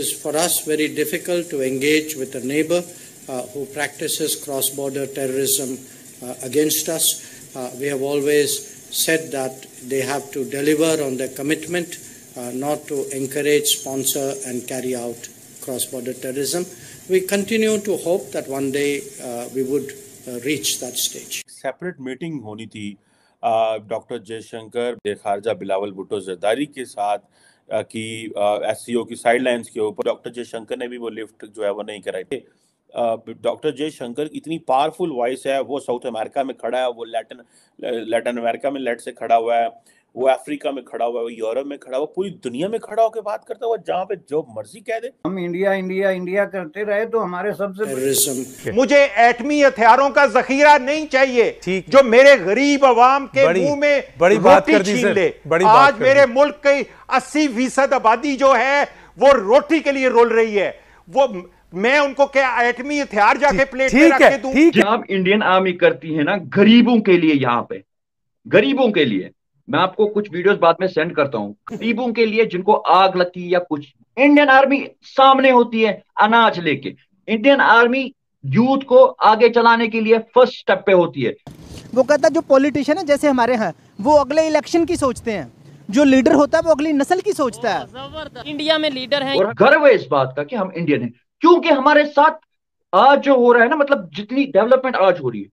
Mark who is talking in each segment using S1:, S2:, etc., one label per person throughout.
S1: It is for us very difficult to engage with a neighbor uh, who practices cross-border terrorism uh, against us. Uh, we have always said that they have to deliver on their commitment uh, not to encourage, sponsor and carry out cross-border terrorism. We continue to hope that one day uh, we would uh, reach that stage.
S2: Separate meeting होनी थी doctor Jaishankar खारजा बिलावल भुट्टो जरदारी के साथ कि S e की sidelines के ऊपर doctor Jaishankar ने भी वो लिफ्ट जो है वो नहीं कराई डॉक्टर जयशंकर इतनी पावरफुल वॉइस है वो साउथ अमेरिका में खड़ा है वो लैटिन लैटिन अमेरिका में लेट से खड़ा हुआ है वो अफ्रीका में खड़ा हुआ है वो यूरोप में खड़ा हुआ पूरी दुनिया में खड़ा होकर बात करता हुआ जहाँ पे जो मर्जी कह
S1: दे हम इंडिया इंडिया इंडिया करते रहे तो हमारे
S3: सबसे
S1: मुझे एटमी
S2: हथियारों का जखीरा नहीं चाहिए जो मेरे गरीब आवाम के मुंह में बड़ी बात कर दी ले बड़ी आज मेरे मुल्क की अस्सी फीसद आबादी जो है वो रोटी के लिए रोल रही है वो मैं उनको क्या एटमी हथियार जाके प्लेट पे रख ठीक
S1: है इंडियन आर्मी करती है ना गरीबों के लिए यहाँ पे गरीबों के लिए मैं आपको कुछ वीडियोस बाद में सेंड करता हूँ गरीबों के लिए जिनको आग लगती है या कुछ इंडियन आर्मी सामने होती है अनाज लेके इंडियन आर्मी यूथ को आगे चलाने के लिए फर्स्ट स्टेप पे होती है वो कहता जो पॉलिटिशियन है जैसे हमारे यहाँ वो अगले इलेक्शन की सोचते हैं जो लीडर होता है वो अगली नस्ल की सोचता है इंडिया में लीडर है और गर्व
S3: है इस बात का कि हम इंडियन हैं क्योंकि हमारे साथ आज जो हो रहा है ना मतलब जितनी डेवलपमेंट आज हो रही है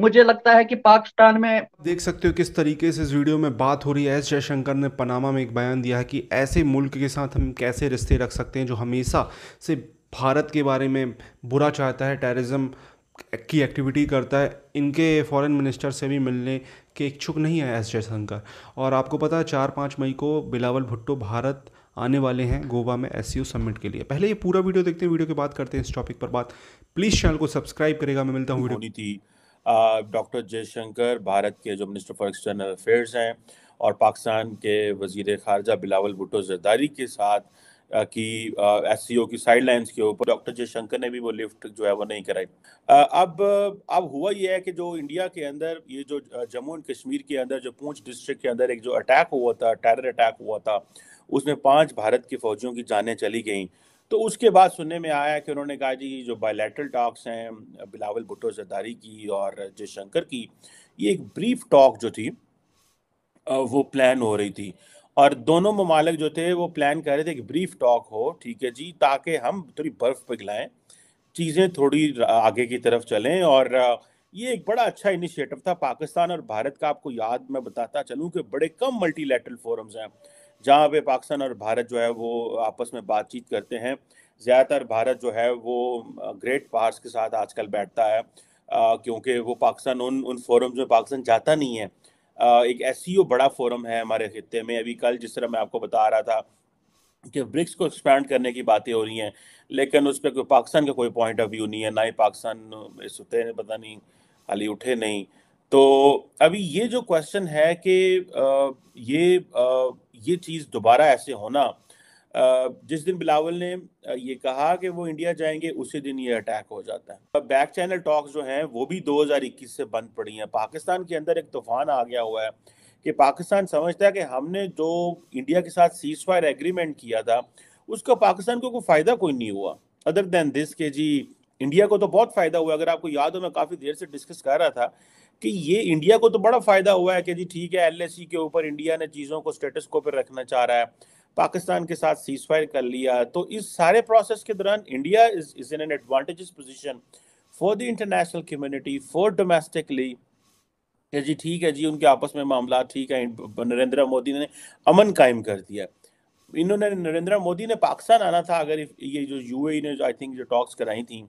S3: मुझे लगता है कि पाकिस्तान में देख सकते हो किस तरीके से इस वीडियो में बात हो रही है एस जयशंकर ने पनामा में एक बयान दिया है कि ऐसे मुल्क के साथ हम कैसे रिश्ते रख सकते हैं जो हमेशा से भारत के बारे में बुरा चाहता है टेररिज्म की एक्टिविटी करता है इनके फॉरेन मिनिस्टर से भी मिलने के इच्छुक नहीं है एस जयशंकर और आपको पता है चार पाँच मई को बिलावल भुट्टो भारत आने वाले हैं गोवा में एस समिट के लिए पहले ये पूरा वीडियो देखते हैं वीडियो के बाद करते हैं इस टॉपिक पर बात प्लीज़ चैनल को सब्सक्राइब करेगा मैं मिलता हूँ वीडियो नीति
S2: डॉक्टर जयशंकर भारत के जो मिनिस्टर फॉर एक्सटर्नल अफेयर्स हैं और पाकिस्तान के वजीर खारजा बिलावल भुटो जरदारी के साथ की एस सी ओ की साइड लाइन्स के ऊपर डॉक्टर जयशंकर ने भी वो लिफ्ट जो है वो नहीं कराई अब अब हुआ ये है कि जो इंडिया के अंदर ये जो जम्मू एंड कश्मीर के अंदर जो पूंछ डिस्ट्रिक्ट के अंदर एक जो अटैक हुआ था टेरर अटैक हुआ था उसमें पांच भारत के फौजियों की जानें चली गईं तो उसके बाद सुनने में आया कि उन्होंने कहा जी जो बायलैटरल टॉक्स हैं बिलावल भुट्टो जरदारी की और जयशंकर की ये एक ब्रीफ टॉक जो थी वो प्लान हो रही थी और दोनों ममालक जो थे वो प्लान कर रहे थे कि ब्रीफ टॉक हो ठीक है जी ताकि हम थोड़ी बर्फ़ पिघलाएं चीज़ें थोड़ी आगे की तरफ चलें और ये एक बड़ा अच्छा इनिशिएटिव था पाकिस्तान और भारत का आपको याद मैं बताता चलूँ कि बड़े कम मल्टीलेटरल फोरम्स हैं जहाँ पे पाकिस्तान और भारत जो है वो आपस में बातचीत करते हैं ज़्यादातर भारत जो है वो ग्रेट पावर्स के साथ आजकल बैठता है क्योंकि वो पाकिस्तान उन उन फोरम्स में पाकिस्तान जाता नहीं है आ, एक एस e बड़ा फोरम है हमारे खत्े में अभी कल जिस तरह मैं आपको बता रहा था कि ब्रिक्स को एक्सपैंड करने की बातें हो रही हैं लेकिन उस पर कोई पाकिस्तान का कोई पॉइंट ऑफ व्यू नहीं है ना ही पाकिस्तान इस पता नहीं अली उठे नहीं तो अभी ये जो क्वेश्चन है कि ये ये चीज़ दोबारा ऐसे होना जिस दिन बिलावल ने ये कहा कि वो इंडिया जाएंगे उसी दिन ये अटैक हो जाता है बैक चैनल टॉक्स जो हैं वो भी 2021 से बंद पड़ी हैं पाकिस्तान के अंदर एक तूफान आ गया हुआ है कि पाकिस्तान समझता है कि हमने जो इंडिया के साथ सीज फायर एग्रीमेंट किया था उसका पाकिस्तान को कोई फ़ायदा कोई नहीं हुआ अदर देन दिस के जी इंडिया को तो बहुत फायदा हुआ अगर आपको याद हो मैं काफी देर से डिस्कस कर रहा था कि ये इंडिया को तो बड़ा फायदा हुआ है कि जी ठीक है एल e के ऊपर इंडिया ने चीज़ों को स्टेटस को पर रखना चाह रहा है पाकिस्तान के साथ सीज फायर कर लिया तो इस सारे प्रोसेस के दौरान India is is in an advantage position for the international community for domestically जी ठीक है जी उनके आपस में मामला ठीक है नरेंद्र मोदी ने अमन कायम कर दिया इन्होंने नरेंद्र मोदी ने पाकिस्तान आना था अगर ये जो यूएई e ने आई थिंक जो टॉक्स कराई थी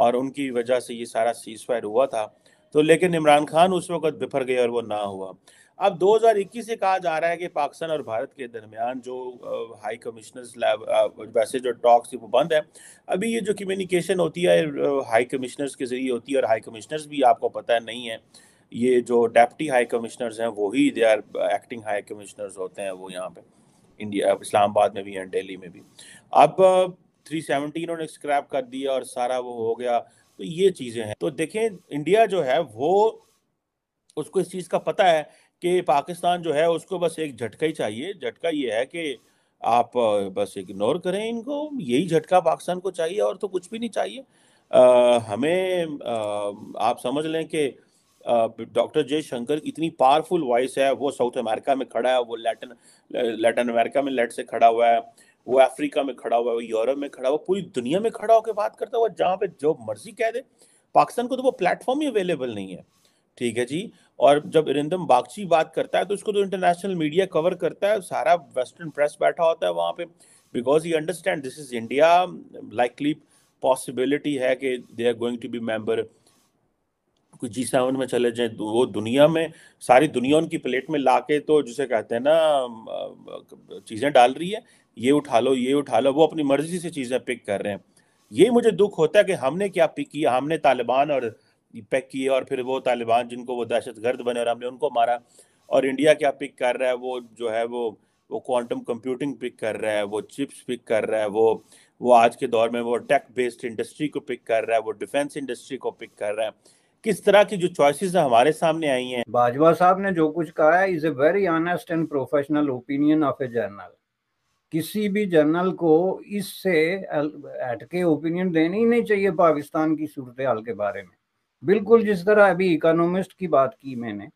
S2: और उनकी वजह से ये सारा सीज फायर हुआ था तो लेकिन इमरान खान उस वक्त बिफर गए और वो ना हुआ अब 2021 से कहा जा रहा है कि पाकिस्तान और भारत के दरमियान जो हाई कमिश्नर्स वैसे जो टॉक्स वो बंद है अभी ये जो कम्युनिकेशन होती है हाई कमिश्नर्स के ज़रिए होती है और हाई कमिश्नर्स भी आपको पता है नहीं है ये जो डेप्टी हाई कमिश्नर्स हैं वो ही they are acting high commissioners होते हैं वो यहाँ पे इंडिया इस्लामाबाद में भी हैं दिल्ली में भी अब थ्री सेवेंटी इन्होंने स्क्रैप कर दिया और सारा वो हो गया तो ये चीज़ें हैं तो देखें इंडिया जो है वो उसको इस चीज़ का पता है कि पाकिस्तान जो है उसको बस एक झटका ही चाहिए झटका ये है कि आप बस इग्नोर करें इनको यही झटका पाकिस्तान को चाहिए और तो कुछ भी नहीं चाहिए आ, हमें आ, आप समझ लें कि डॉक्टर जय शंकर इतनी पावरफुल वॉइस है वो साउथ अमेरिका में खड़ा है वो लैटिन लैटिन अमेरिका में लेट से खड़ा हुआ है वो अफ्रीका में खड़ा हुआ है वो यूरोप में खड़ा हुआ पूरी दुनिया में खड़ा होकर बात करता हुआ जहाँ पे जो मर्जी कह दे पाकिस्तान को तो वो प्लेटफॉर्म ही अवेलेबल नहीं है ठीक है जी और जब इरिंदम बागची बात करता है तो उसको तो इंटरनेशनल मीडिया कवर करता है सारा वेस्टर्न प्रेस बैठा होता है वहाँ पे because he understand this is India likely possibility है कि they are going to be member कुछ जी सेवन में चले जाए तो वो दुनिया में सारी दुनिया उनकी प्लेट में ला के तो जिसे कहते हैं ना चीज़ें डाल रही है ये उठा लो ये उठा लो वो अपनी मर्जी से चीज़ें पिक कर रहे हैं ये मुझे दुख होता है कि हमने क्या पिक किया हमने तालिबान और पैक किए और फिर वो तालिबान जिनको वो दहशत गर्द बने और हमने उनको मारा और इंडिया क्या पिक कर रहा है वो जो है वो वो क्वांटम कंप्यूटिंग पिक कर रहा है वो चिप्स पिक कर रहा है वो वो आज के दौर में वो टेक बेस्ड इंडस्ट्री को पिक कर रहा है वो डिफेंस इंडस्ट्री को पिक कर रहा है किस तरह की जो चॉइसेस हमारे सामने आई हैं
S1: बाजवा साहब ने जो कुछ कहा है is a very honest and professional opinion of a journal किसी भी जर्नल को इससे हटके ओपिनियन देने ही नहीं चाहिए पाकिस्तान की सूरत हाल के बारे में बिल्कुल जिस तरह अभी इकोनॉमिस्ट की बात की मैंने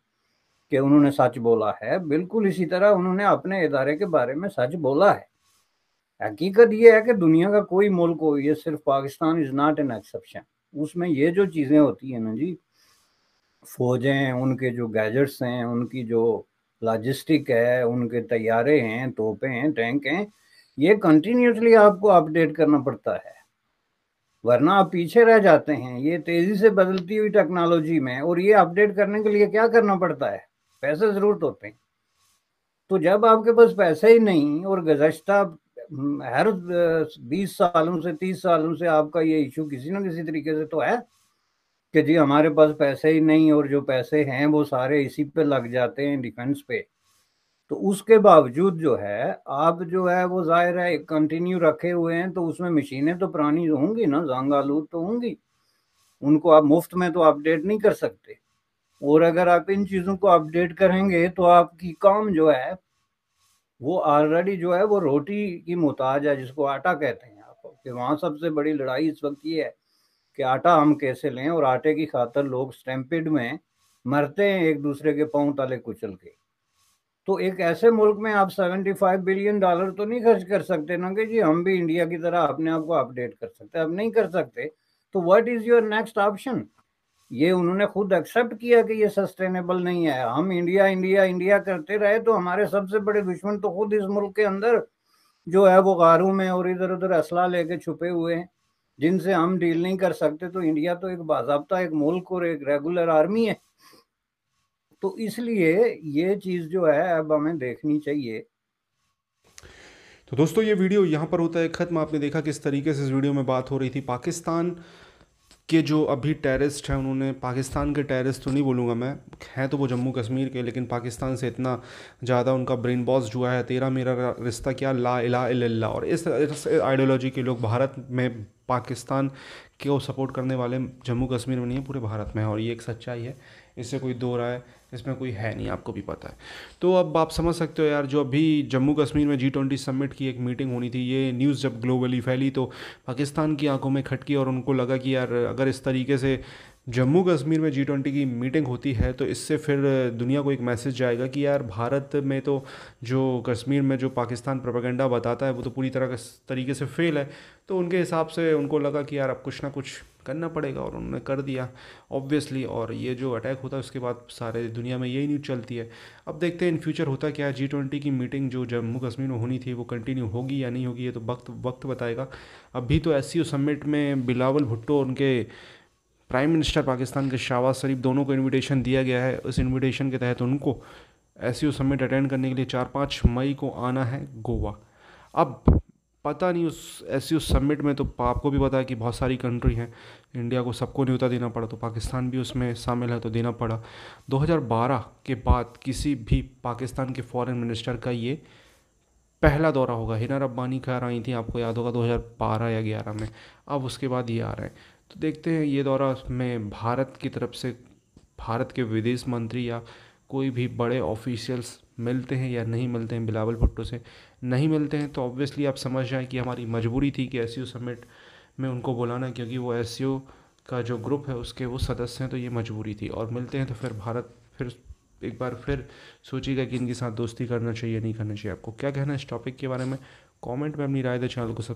S1: कि उन्होंने सच बोला है बिल्कुल इसी तरह उन्होंने अपने इदारे के बारे में सच बोला है हकीकत यह है कि दुनिया का कोई मुल्क हो ये सिर्फ Pakistan is not an exception उसमें ये जो चीज़ें होती हैं ना जी फौजें उनके जो गैजेट्स हैं उनकी जो लॉजिस्टिक है उनके तैयारे हैं तोपे हैं टैंक हैं ये कंटिन्यूसली आपको अपडेट करना पड़ता है वरना आप पीछे रह जाते हैं ये तेजी से बदलती हुई टेक्नोलॉजी में और ये अपडेट करने के लिए क्या करना पड़ता है पैसे जरूरत होते हैं तो जब आपके पास पैसे ही नहीं और गुजश्ता हर बीस सालों से तीस सालों से आपका ये इशू किसी ना किसी तरीके से तो है कि जी हमारे पास पैसे ही नहीं और जो पैसे हैं वो सारे इसी पे लग जाते हैं डिफेंस पे तो उसके बावजूद जो है आप जो है वो जाहिर है कंटिन्यू रखे हुए हैं तो उसमें मशीनें तो पुरानी होंगी ना जंग आलूद तो होंगी उनको आप मुफ्त में तो अपडेट नहीं कर सकते और अगर आप इन चीज़ों को अपडेट करेंगे तो आपकी काम जो है वो ऑलरेडी जो है वो रोटी की मोहताज है जिसको आटा कहते हैं आप कि वहाँ सबसे बड़ी लड़ाई इस वक्त ये है कि आटा हम कैसे लें और आटे की खातर लोग स्टैम्पिड में मरते हैं एक दूसरे के पाँव ताले कुचल के तो एक ऐसे मुल्क में आप 75 बिलियन डॉलर तो नहीं खर्च कर सकते ना कि जी हम भी इंडिया की तरह अपने आप को अपडेट कर सकते आप नहीं कर सकते तो what is your next option ये उन्होंने खुद एक्सेप्ट किया कि ये सस्टेनेबल नहीं है हम इंडिया इंडिया इंडिया करते रहे तो हमारे सबसे बड़े दुश्मन तो खुद इस मुल्क के अंदर जो है वो गारों में और इधर उधर असला लेके छुपे हुए हैं जिनसे हम डील नहीं कर सकते तो इंडिया तो एक बाबा एक मुल्क और एक रेगुलर आर्मी है तो इसलिए ये चीज़ जो है अब हमें देखनी चाहिए
S3: तो दोस्तों ये वीडियो यहाँ पर होता है ख़त्म आपने देखा किस तरीके से इस वीडियो में बात हो रही थी पाकिस्तान के जो अभी टेररिस्ट हैं उन्होंने पाकिस्तान के टेररिस्ट तो नहीं बोलूँगा मैं हैं तो वो जम्मू कश्मीर के लेकिन पाकिस्तान से इतना ज़्यादा उनका ब्रेन बॉस जुआ है तेरा मेरा रिश्ता क्या ला इला इल्ला और इस, आइडियोलॉजी के लोग भारत में पाकिस्तान को सपोर्ट करने वाले जम्मू कश्मीर में नहीं है पूरे भारत में है और ये एक सच्चाई है इससे कोई दो रहा है इसमें कोई है नहीं आपको भी पता है तो अब आप समझ सकते हो यार जो अभी जम्मू कश्मीर में जी ट्वेंटी समिट की एक मीटिंग होनी थी ये न्यूज़ जब ग्लोबली फैली तो पाकिस्तान की आंखों में खटकी और उनको लगा कि यार अगर इस तरीके से जम्मू कश्मीर में जी ट्वेंटी की मीटिंग होती है तो इससे फिर दुनिया को एक मैसेज जाएगा कि यार भारत में तो जो कश्मीर में जो पाकिस्तान प्रोपागेंडा बताता है वो तो पूरी तरह तरीके से फेल है तो उनके हिसाब से उनको लगा कि यार अब कुछ ना कुछ करना पड़ेगा और उन्होंने कर दिया ऑब्वियसली और ये जो अटैक होता है उसके बाद सारे दुनिया में यही न्यूज़ चलती है अब देखते हैं इन फ्यूचर होता क्या है जी ट्वेंटी की मीटिंग जो जम्मू कश्मीर में होनी थी वो कंटिन्यू होगी या नहीं होगी ये तो वक्त वक्त बताएगा अभी तो एस समिट में बिलावल भुट्टो उनके प्राइम मिनिस्टर पाकिस्तान के शाहबाज शरीफ दोनों को इन्विटेशन दिया गया है उस इन्विटेशन के तहत उनको एस समिट अटेंड करने के लिए चार पाँच मई को आना है गोवा अब पता नहीं उस उस समिट में तो आपको भी पता है कि बहुत सारी कंट्री हैं इंडिया को सबको न्योता देना पड़ा तो पाकिस्तान भी उसमें शामिल है तो देना पड़ा 2012 के बाद किसी भी पाकिस्तान के फॉरेन मिनिस्टर का ये पहला दौरा होगा हिना रब्बानी खैर आई थी आपको याद होगा 2012 या 11 में अब उसके बाद ये आ रहे हैं तो देखते हैं ये दौरा में भारत की तरफ से भारत के विदेश मंत्री या कोई भी बड़े ऑफिशियल्स मिलते हैं या नहीं मिलते हैं बिलावल भुट्टो से नहीं मिलते हैं तो ऑब्वियसली आप समझ जाएं कि हमारी मजबूरी थी कि एस समिट में उनको बुलाना क्योंकि वो एस का जो ग्रुप है उसके वो सदस्य हैं तो ये मजबूरी थी और मिलते हैं तो फिर भारत फिर एक बार फिर सोचिएगा कि इनके साथ दोस्ती करना चाहिए नहीं करना चाहिए आपको क्या कहना है इस टॉपिक के बारे में कमेंट में अपनी राय दें चैनल को सब